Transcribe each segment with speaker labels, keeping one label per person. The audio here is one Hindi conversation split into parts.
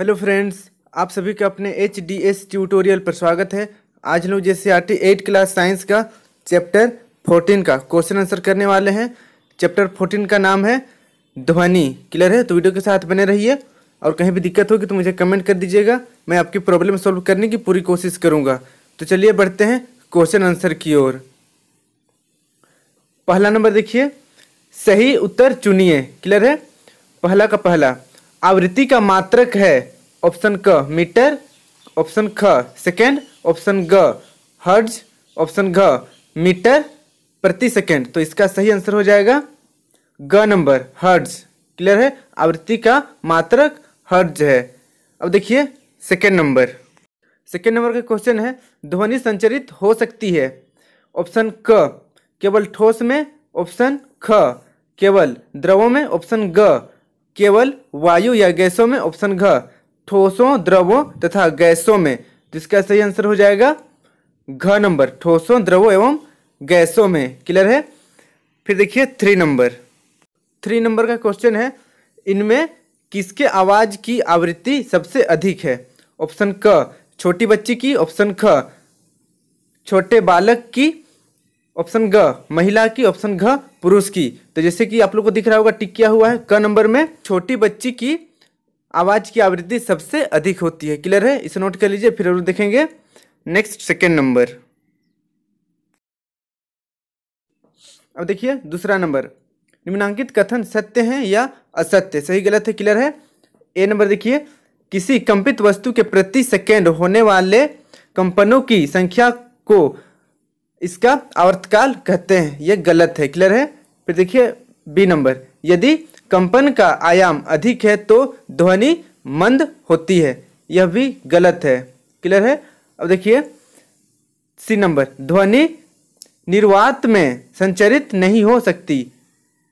Speaker 1: हेलो फ्रेंड्स आप सभी का अपने एच डी एस ट्यूटोरियल पर स्वागत है आज लोग C R T eight class science का चैप्टर फोर्टीन का क्वेश्चन आंसर करने वाले हैं चैप्टर फोर्टीन का नाम है ध्वनि क्लियर है तो वीडियो के साथ बने रहिए और कहीं भी दिक्कत होगी तो मुझे कमेंट कर दीजिएगा मैं आपकी प्रॉब्लम सॉल्व करने की पूरी कोशिश करूँगा तो चलिए बढ़ते हैं क्वेश्चन आंसर की ओर पहला नंबर देखिए सही उत्तर चुनिए क्लियर है पहला का पहला आवृत्ति का मात्रक है ऑप्शन क मीटर ऑप्शन ख सेकेंड ऑप्शन ग हर्ज ऑप्शन घ मीटर प्रति सेकेंड तो इसका सही आंसर हो जाएगा ग नंबर हर्ज क्लियर है आवृत्ति का मात्रक हर्ज है अब देखिए सेकेंड नंबर सेकेंड नंबर का क्वेश्चन है ध्वनि संचरित हो सकती है ऑप्शन क केवल ठोस में ऑप्शन ख केवल द्रवों में ऑप्शन ग केवल वायु या गैसों में ऑप्शन घ ठोसों द्रवों तथा गैसों में तो इसका सही आंसर हो जाएगा घ नंबर ठोसों द्रवों एवं गैसों में क्लियर है फिर देखिए थ्री नंबर थ्री नंबर का क्वेश्चन है इनमें किसके आवाज़ की आवृत्ति सबसे अधिक है ऑप्शन क छोटी बच्ची की ऑप्शन ख छोटे बालक की ऑप्शन ग महिला की ऑप्शन घ पुरुष की तो जैसे कि आप लोग को दिख रहा होगा टिक किया हुआ है क नंबर में छोटी बच्ची की आवाज़ की आवृत्ति सबसे अधिक होती है क्लियर है इसे नोट कर लीजिए फिर और देखेंगे नेक्स्ट सेकेंड नंबर अब देखिए दूसरा नंबर निम्नांकित कथन सत्य है या असत्य सही गलत है क्लियर है ए नंबर देखिए किसी कंपित वस्तु के प्रति सेकेंड होने वाले कंपनों की संख्या को इसका आवर्तकाल कहते हैं यह गलत है क्लियर है फिर देखिए बी नंबर यदि कंपन का आयाम अधिक है तो ध्वनि मंद होती है यह भी गलत है क्लियर है अब देखिए सी नंबर ध्वनि निर्वात में संचरित नहीं हो सकती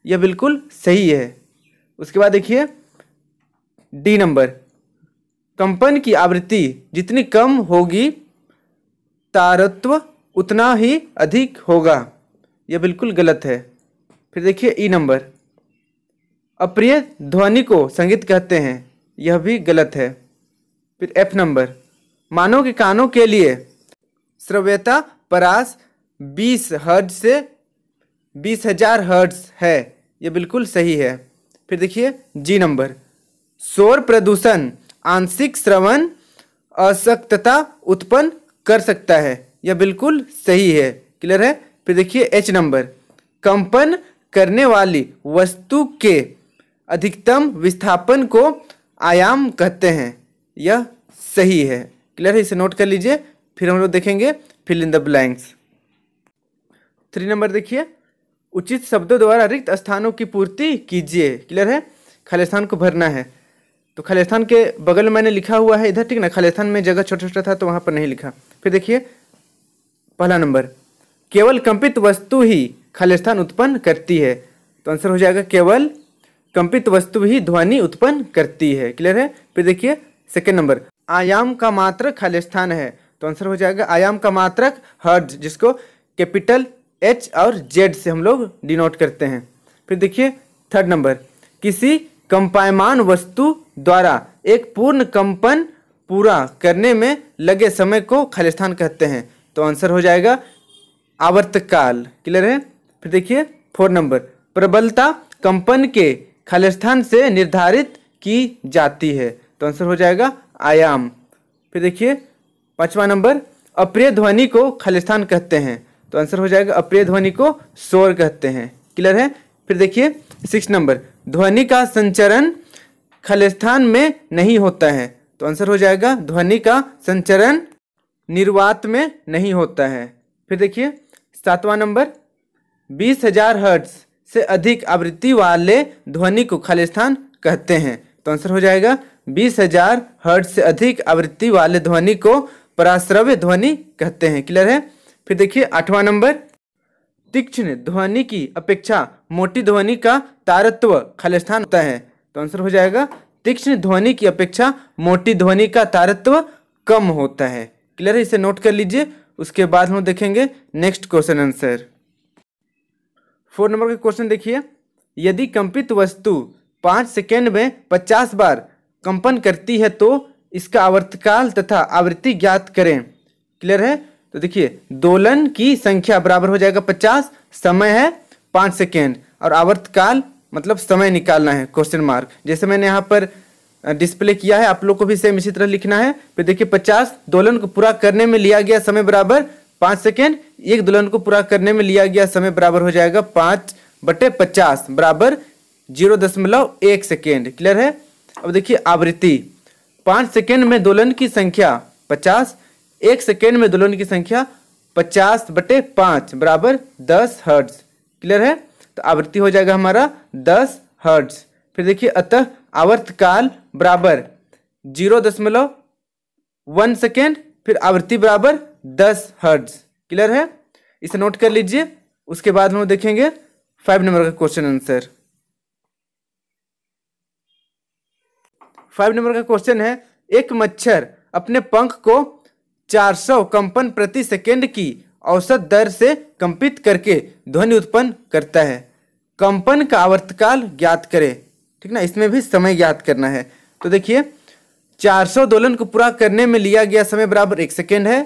Speaker 1: यह बिल्कुल सही है उसके बाद देखिए डी नंबर कंपन की आवृत्ति जितनी कम होगी तारत्व उतना ही अधिक होगा यह बिल्कुल गलत है फिर देखिए ई नंबर अप्रिय ध्वनि को संगीत कहते हैं यह भी गलत है फिर एफ नंबर मानव के कानों के लिए श्रव्यता परास बीस हर्ज से बीस हजार हर्ज है यह बिल्कुल सही है फिर देखिए जी नंबर शोर प्रदूषण आंशिक श्रवण असक्तता उत्पन्न कर सकता है यह बिल्कुल सही है क्लियर है फिर देखिए एच नंबर कंपन करने वाली वस्तु के अधिकतम विस्थापन को आयाम कहते हैं यह सही है क्लियर है इसे नोट कर लीजिए फिर हम लोग देखेंगे fill in the blanks three number देखिए उचित शब्दों द्वारा रिक्त स्थानों की पूर्ति कीजिए क्लियर है खाली स्थान को भरना है तो स्थान के बगल में मैंने लिखा हुआ है इधर ठीक ना स्थान में जगह छोटा छोटा था तो वहाँ पर नहीं लिखा फिर देखिए पहला नंबर केवल कंपित वस्तु ही खालिस्थान उत्पन्न करती है तो आंसर हो जाएगा केवल कंपित वस्तु ही ध्वनि उत्पन्न करती है क्लियर है फिर देखिए सेकेंड नंबर आयाम का मात्र खालिस्थान है तो आंसर हो जाएगा आयाम का मात्रक हर्ज जिसको कैपिटल एच और जेड से हम लोग डिनोट करते हैं फिर देखिए थर्ड नंबर किसी कंपायमान वस्तु द्वारा एक पूर्ण कंपन पूरा करने में लगे समय को खालिस्थान कहते हैं तो आंसर हो जाएगा आवर्तकाल क्लियर है फिर देखिए फोर नंबर प्रबलता कंपन के खालिस्थान से निर्धारित की जाती है तो आंसर हो जाएगा आयाम फिर देखिए पाँचवा नंबर अप्रिय ध्वनि को खालिस्थान कहते हैं तो आंसर हो जाएगा अप्रिय ध्वनि को शोर कहते हैं क्लियर है फिर देखिए सिक्स नंबर ध्वनि का संचरण खालिस्थान में नहीं होता है तो आंसर हो जाएगा ध्वनि का संचरण निर्वात में नहीं होता है फिर देखिए सातवां नंबर बीस हजार हर्ट्स से अधिक आवृत्ति वाले ध्वनि को स्थान कहते हैं तो आंसर हो जाएगा बीस हजार हर्ट्स से अधिक आवृत्ति वाले ध्वनि को पराश्रव्य ध्वनि कहते हैं क्लियर है फिर देखिए आठवां नंबर तीक्ष्ण ध्वनि की अपेक्षा मोटी ध्वनि का तारत्व खालिस्थान होता है तो आंसर हो जाएगा तीक्ष्ण ध्वनि की अपेक्षा मोटी ध्वनि का तारत्व कम होता है क्लियर है इसे नोट कर लीजिए उसके बाद हम देखेंगे next question answer four number का क्वेश्चन देखिए यदि कंपित वस्तु पाँच सेकेंड में पचास बार कंपन करती है तो इसका आवर्तकाल तथा आवृत्ति ज्ञात करें क्लियर है तो देखिए दोलन की संख्या बराबर हो जाएगा पचास समय है पाँच सेकेंड और आवर्तकाल मतलब समय निकालना है क्वेश्चन मार्क जैसे मैंने यहाँ पर डिस्प्ले किया है आप लोग को भी सेम इसी तरह लिखना है फिर देखिए पचास दोलन को पूरा करने में लिया गया समय बराबर पांच सेकेंड एक दोलन को पूरा करने में लिया गया समय बराबर हो जाएगा पांच बटे पचास बराबर जीरो दशमलव एक सेकेंड क्लियर है अब देखिए आवृत्ति पांच सेकेंड में दोलन की संख्या पचास एक सेकेंड में दोलन की संख्या पचास बटे पांच बराबर दस हर्ट्ज क्लियर है तो आवृत्ति हो जाएगा हमारा दस हर्ट्ज़ फिर देखिए अतः आवर्तकाल बराबर जीरो दशमलव वन सेकेंड फिर आवृत्ति बराबर दस हर्ज क्लियर है इसे नोट कर लीजिए उसके बाद हम देखेंगे फाइव नंबर का क्वेश्चन आंसर फाइव नंबर का क्वेश्चन है एक मच्छर अपने पंख को 400 कंपन प्रति सेकेंड की औसत दर से कंपित करके ध्वनि उत्पन्न करता है कंपन का आवर्तकाल ज्ञात करें ठीक ना इसमें भी समय ज्ञात करना है तो देखिए 400 दोलन को पूरा करने में लिया गया समय बराबर एक सेकेंड है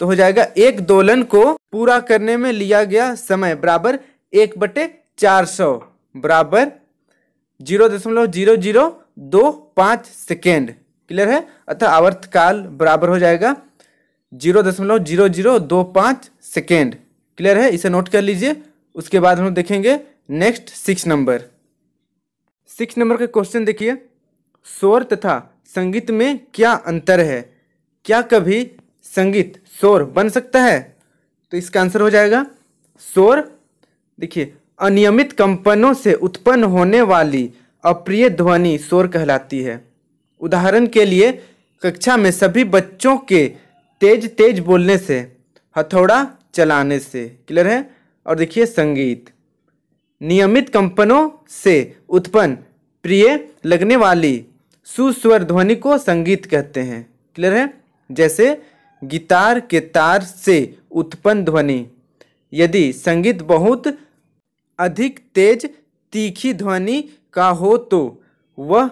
Speaker 1: तो हो जाएगा एक दोलन को पूरा करने में लिया गया समय बराबर एक बटे चार सौ बराबर जीरो दशमलव जीरो जीरो दो पाँच सेकेंड क्लियर है अतः आवर्तकाल बराबर हो जाएगा जीरो दशमलव जीरो जीरो दो पाँच सेकेंड क्लियर है इसे नोट कर लीजिए उसके बाद हम देखेंगे next six number six number का क्वेश्चन देखिए स्वर तथा संगीत में क्या अंतर है क्या कभी संगीत स्वर बन सकता है तो इसका आंसर हो जाएगा स्वर देखिए अनियमित कंपनों से उत्पन्न होने वाली अप्रिय ध्वनि स्वर कहलाती है उदाहरण के लिए कक्षा में सभी बच्चों के तेज तेज बोलने से हथौड़ा चलाने से क्लियर है और देखिए संगीत नियमित कंपनों से उत्पन्न प्रिय लगने वाली सुस्वर ध्वनि को संगीत कहते हैं क्लियर है जैसे गिटार के तार से उत्पन्न ध्वनि यदि संगीत बहुत अधिक तेज तीखी ध्वनि का हो तो वह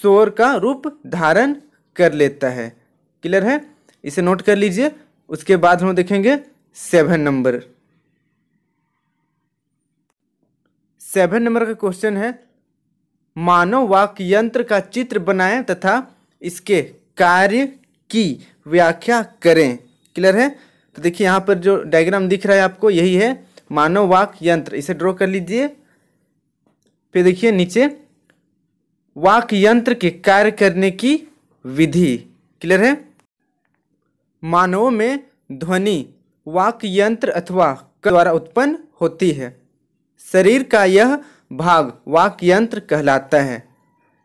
Speaker 1: स्वर का रूप धारण कर लेता है क्लियर है इसे नोट कर लीजिए उसके बाद हम देखेंगे सेवन नंबर सेवन नंबर का क्वेश्चन है मानव वाक यंत्र का चित्र बनाएं तथा इसके कार्य की व्याख्या करें क्लियर है तो देखिए यहाँ पर जो डायग्राम दिख रहा है आपको यही है मानव वाक यंत्र इसे ड्रॉ कर लीजिए फिर देखिए नीचे वाक यंत्र के कार्य करने की विधि क्लियर है मानवों में ध्वनि वाक यंत्र अथवा द्वारा उत्पन्न होती है शरीर का यह भाग वाक्यंत्र कहलाता है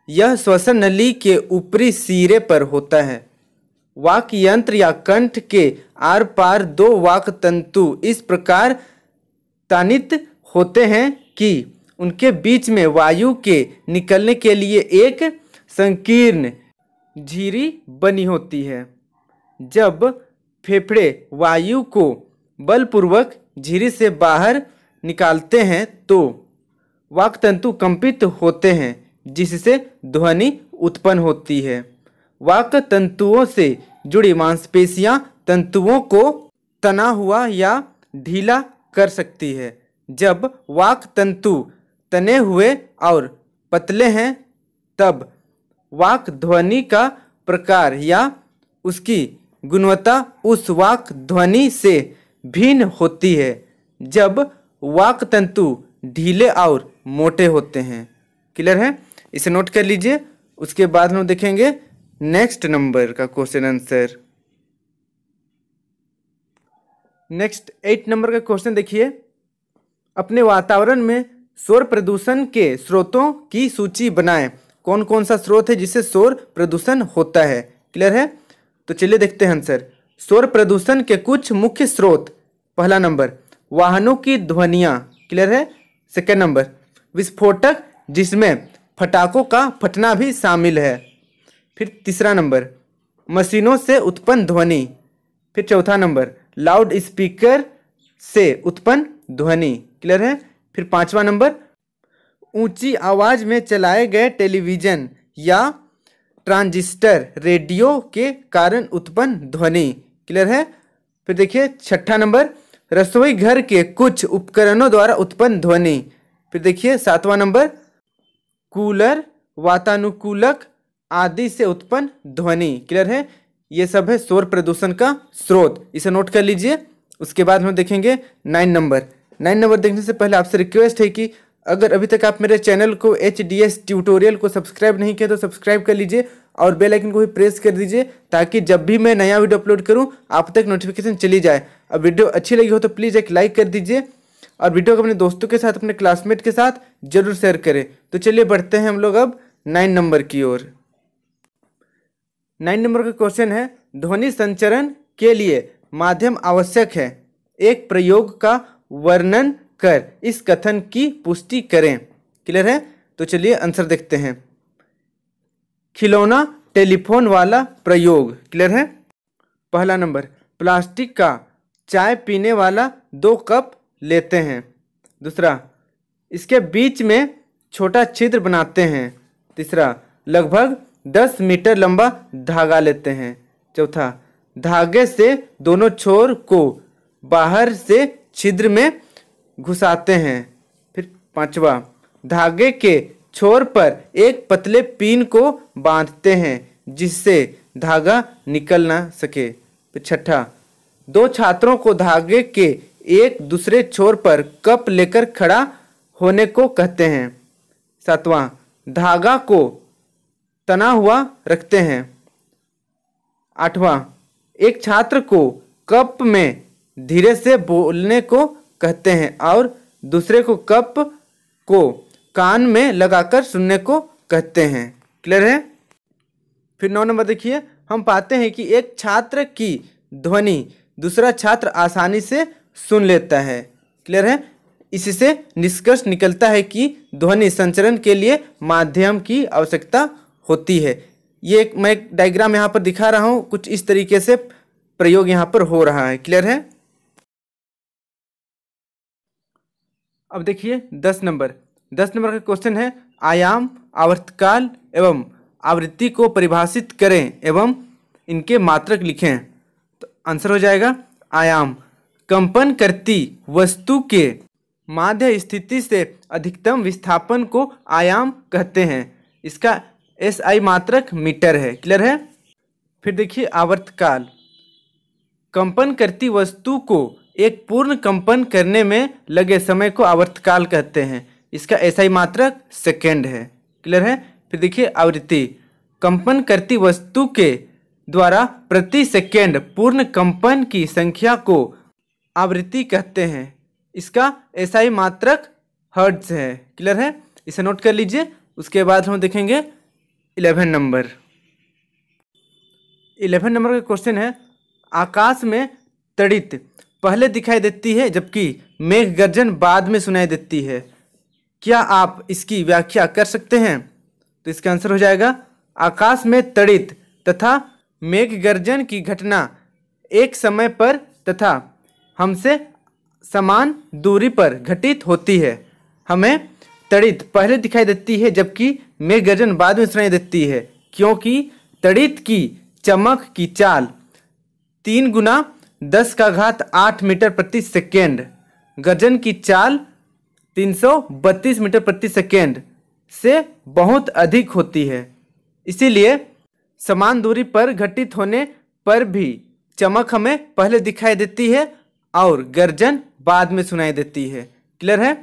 Speaker 1: यह श्वसन नली के ऊपरी सिरे पर होता है वाक्यंत्र या कंठ के आर पार दो वाक तंतु इस प्रकार तानित होते हैं कि उनके बीच में वायु के निकलने के लिए एक संकीर्ण झीरी बनी होती है जब फेफड़े वायु को बलपूर्वक झीरी से बाहर निकालते हैं तो वाक तंतु कंपित होते हैं जिससे ध्वनि उत्पन्न होती है वाक तंतुओं से जुड़ी मांसपेशियां तंतुओं को तना हुआ या ढीला कर सकती है जब वाक तंतु तने हुए और पतले हैं तब वाक ध्वनि का प्रकार या उसकी गुणवत्ता उस वाक ध्वनि से भिन्न होती है जब वाक तंतु ढीले और मोटे होते हैं क्लियर है इसे नोट कर लीजिए उसके बाद हम देखेंगे नेक्स्ट नंबर का question answer next eight number का क्वेश्चन देखिए अपने वातावरण में शोर प्रदूषण के स्रोतों की सूची बनाएं कौन कौन सा स्रोत है जिससे शोर प्रदूषण होता है क्लियर है तो चलिए देखते हैं आंसर शोर प्रदूषण के कुछ मुख्य स्रोत पहला नंबर वाहनों की ध्वनिया क्लियर है सेकेंड नंबर विस्फोटक जिसमें फटाकों का फटना भी शामिल है फिर तीसरा नंबर मशीनों से उत्पन्न ध्वनि फिर चौथा नंबर लाउड स्पीकर से उत्पन्न ध्वनि क्लियर है फिर पांचवा नंबर ऊंची आवाज़ में चलाए गए टेलीविज़न या ट्रांजिस्टर रेडियो के कारण उत्पन्न ध्वनि क्लियर है फिर देखिए छठा नंबर रसोई घर के कुछ उपकरणों द्वारा उत्पन्न ध्वनि फिर देखिए सातवां नंबर कूलर वातानुकूलक आदि से उत्पन्न ध्वनि क्लियर है ये सब है शोर प्रदूषण का स्रोत इसे नोट कर लीजिए उसके बाद हम देखेंगे नाइन नंबर नाइन नंबर देखने से पहले आपसे रिक्वेस्ट है कि अगर अभी तक आप मेरे चैनल को एच डी एस ट्यूटोरियल को सब्सक्राइब नहीं किया तो सब्सक्राइब कर लीजिए और बेल आइकन को भी प्रेस कर दीजिए ताकि जब भी मैं नया वीडियो अपलोड करूं आप तक नोटिफिकेशन चली जाए अब वीडियो अच्छी लगी हो तो प्लीज़ एक लाइक कर दीजिए और वीडियो को अपने दोस्तों के साथ अपने क्लासमेट के साथ जरूर शेयर करें तो चलिए बढ़ते हैं हम लोग अब नाइन नंबर की ओर नाइन नंबर का क्वेश्चन है ध्वनि संचरण के लिए माध्यम आवश्यक है एक प्रयोग का वर्णन कर इस कथन की पुष्टि करें क्लियर है तो चलिए आंसर देखते हैं खिलौना टेलीफोन वाला प्रयोग क्लियर है पहला नंबर प्लास्टिक का चाय पीने वाला दो कप लेते हैं दूसरा इसके बीच में छोटा छिद्र बनाते हैं तीसरा लगभग दस मीटर लंबा धागा लेते हैं चौथा धागे से दोनों छोर को बाहर से छिद्र में घुसाते हैं फिर पांचवा धागे के छोर पर एक पतले पिन को बांधते हैं जिससे धागा निकल ना सके छठा दो छात्रों को धागे के एक दूसरे छोर पर कप लेकर खड़ा होने को कहते हैं सातवां धागा को तना हुआ रखते हैं आठवां एक छात्र को कप में धीरे से बोलने को कहते हैं और दूसरे को कप को कान में लगाकर सुनने को कहते हैं क्लियर है फिर नौ नंबर देखिए हम पाते हैं कि एक छात्र की ध्वनि दूसरा छात्र आसानी से सुन लेता है क्लियर है इससे निष्कर्ष निकलता है कि ध्वनि संचरण के लिए माध्यम की आवश्यकता होती है ये एक मैं एक डायग्राम यहाँ पर दिखा रहा हूँ कुछ इस तरीके से प्रयोग यहाँ पर हो रहा है क्लियर है अब देखिए दस नंबर दस नंबर का क्वेश्चन है आयाम आवर्तकाल एवं आवृत्ति को परिभाषित करें एवं इनके मात्रक लिखें तो आंसर हो जाएगा आयाम कंपन करती वस्तु के माध्य स्थिति से अधिकतम विस्थापन को आयाम कहते हैं इसका एस आई मात्रक मीटर है क्लियर है फिर देखिए आवर्तकाल कंपन करती वस्तु को एक पूर्ण कंपन करने में लगे समय को आवर्तकाल कहते हैं इसका एस आई मात्रक सेकेंड है क्लियर है फिर देखिए आवृत्ति कंपन करती वस्तु के द्वारा प्रति सेकेंड पूर्ण कंपन की संख्या को आवृत्ति कहते हैं इसका ऐसा ही मात्रक हर्ट्स है क्लियर है इसे नोट कर लीजिए उसके बाद हम देखेंगे इलेवन नंबर इलेवन नंबर का क्वेश्चन है आकाश में तड़ित पहले दिखाई देती है जबकि मेघ गर्जन बाद में सुनाई देती है क्या आप इसकी व्याख्या कर सकते हैं तो इसका आंसर हो जाएगा आकाश में तड़ित तथा मेघ गर्जन की घटना एक समय पर तथा हमसे समान दूरी पर घटित होती है हमें तड़ित पहले दिखाई देती है जबकि मेघ गर्जन बाद में सुनाई देती है क्योंकि तड़ित की चमक की चाल तीन गुना दस का घात आठ मीटर प्रति सेकेंड गर्जन की चाल तीन सौ बत्तीस मीटर प्रति सेकेंड से बहुत अधिक होती है इसीलिए समान दूरी पर घटित होने पर भी चमक हमें पहले दिखाई देती है और गर्जन बाद में सुनाई देती है क्लियर है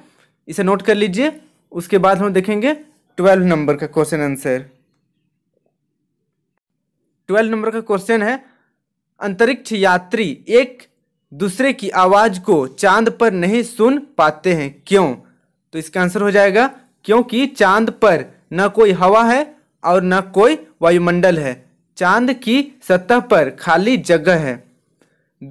Speaker 1: इसे नोट कर लीजिए उसके बाद हम देखेंगे ट्वेल्व नंबर का क्वेश्चन आंसर ट्वेल्व नंबर का क्वेश्चन है अंतरिक्ष यात्री एक दूसरे की आवाज़ को चांद पर नहीं सुन पाते हैं क्यों तो इसका आंसर हो जाएगा क्योंकि चांद पर न कोई हवा है और न कोई वायुमंडल है चांद की सतह पर खाली जगह है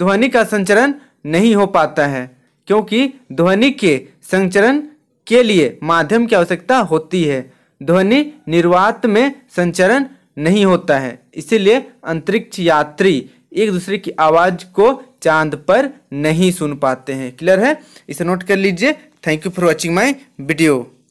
Speaker 1: ध्वनि का संचरण नहीं हो पाता है क्योंकि ध्वनि के संचरण के लिए माध्यम की आवश्यकता होती है ध्वनि निर्वात में संचरण नहीं होता है इसीलिए अंतरिक्ष यात्री एक दूसरे की आवाज़ को चांद पर नहीं सुन पाते हैं क्लियर है इसे नोट कर लीजिए thank you for watching my video